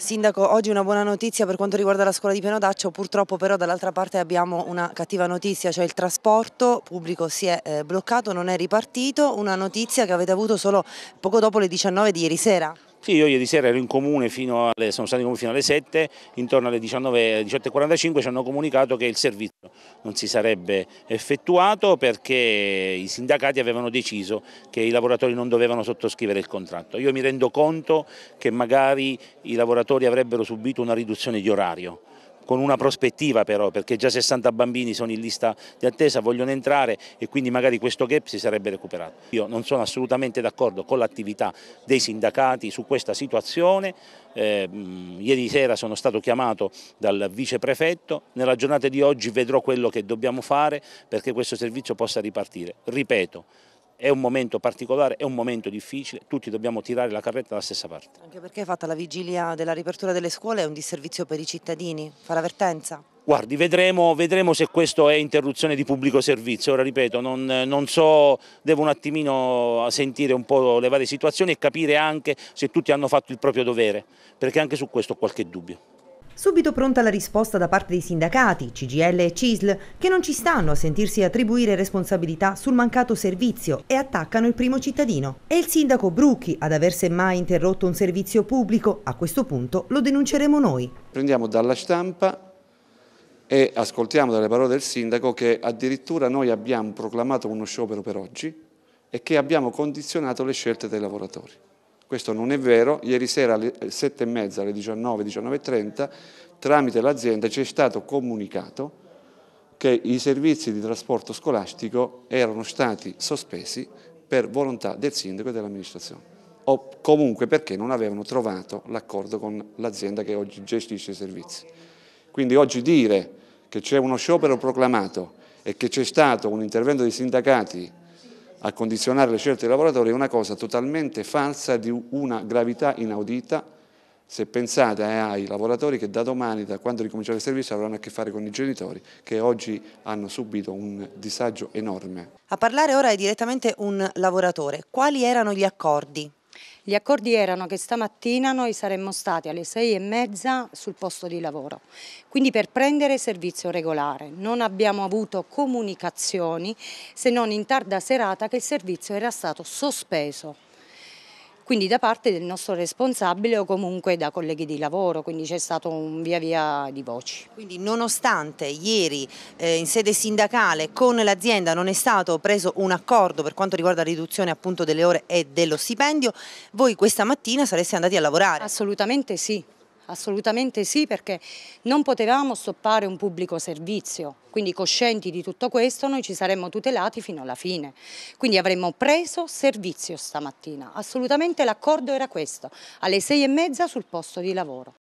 Sindaco, oggi una buona notizia per quanto riguarda la scuola di Pianodaccio, purtroppo però dall'altra parte abbiamo una cattiva notizia, cioè il trasporto pubblico si è eh, bloccato, non è ripartito, una notizia che avete avuto solo poco dopo le 19 di ieri sera. Sì, io ieri sera ero in comune fino alle, sono stato in comune fino alle 7, intorno alle 19, 18.45 ci hanno comunicato che il servizio non si sarebbe effettuato perché i sindacati avevano deciso che i lavoratori non dovevano sottoscrivere il contratto. Io mi rendo conto che magari i lavoratori avrebbero subito una riduzione di orario, con una prospettiva però, perché già 60 bambini sono in lista di attesa, vogliono entrare e quindi magari questo gap si sarebbe recuperato. Io non sono assolutamente d'accordo con l'attività dei sindacati su questa situazione, eh, ieri sera sono stato chiamato dal viceprefetto, nella giornata di oggi vedrò quello che dobbiamo fare perché questo servizio possa ripartire. Ripeto, è un momento particolare, è un momento difficile, tutti dobbiamo tirare la carretta dalla stessa parte. Anche perché fatta la vigilia della riapertura delle scuole è un disservizio per i cittadini, fa l'avvertenza? Guardi, vedremo, vedremo, se questo è interruzione di pubblico servizio, ora ripeto, non, non, so, devo un attimino sentire un po' le varie situazioni e capire anche se tutti hanno fatto il proprio dovere, perché anche su questo ho qualche dubbio. Subito pronta la risposta da parte dei sindacati, CGL e CISL, che non ci stanno a sentirsi attribuire responsabilità sul mancato servizio e attaccano il primo cittadino. È il sindaco Brucchi ad aver semmai interrotto un servizio pubblico, a questo punto lo denunceremo noi. Prendiamo dalla stampa e ascoltiamo dalle parole del sindaco che addirittura noi abbiamo proclamato uno sciopero per oggi e che abbiamo condizionato le scelte dei lavoratori. Questo non è vero, ieri sera alle 7 e mezza, alle 19, 19.30, tramite l'azienda ci è stato comunicato che i servizi di trasporto scolastico erano stati sospesi per volontà del sindaco e dell'amministrazione o comunque perché non avevano trovato l'accordo con l'azienda che oggi gestisce i servizi. Quindi oggi dire che c'è uno sciopero proclamato e che c'è stato un intervento dei sindacati a condizionare le scelte dei lavoratori è una cosa totalmente falsa di una gravità inaudita se pensate eh, ai lavoratori che da domani, da quando ricominciano il servizio, avranno a che fare con i genitori che oggi hanno subito un disagio enorme. A parlare ora è direttamente un lavoratore. Quali erano gli accordi? Gli accordi erano che stamattina noi saremmo stati alle sei e mezza sul posto di lavoro, quindi per prendere servizio regolare. Non abbiamo avuto comunicazioni se non in tarda serata che il servizio era stato sospeso quindi da parte del nostro responsabile o comunque da colleghi di lavoro, quindi c'è stato un via via di voci. Quindi nonostante ieri eh, in sede sindacale con l'azienda non è stato preso un accordo per quanto riguarda la riduzione appunto delle ore e dello stipendio, voi questa mattina sareste andati a lavorare? Assolutamente sì, assolutamente sì perché non potevamo stoppare un pubblico servizio, quindi coscienti di tutto questo noi ci saremmo tutelati fino alla fine, quindi avremmo preso servizio stamattina, assolutamente l'accordo era questo, alle sei e mezza sul posto di lavoro.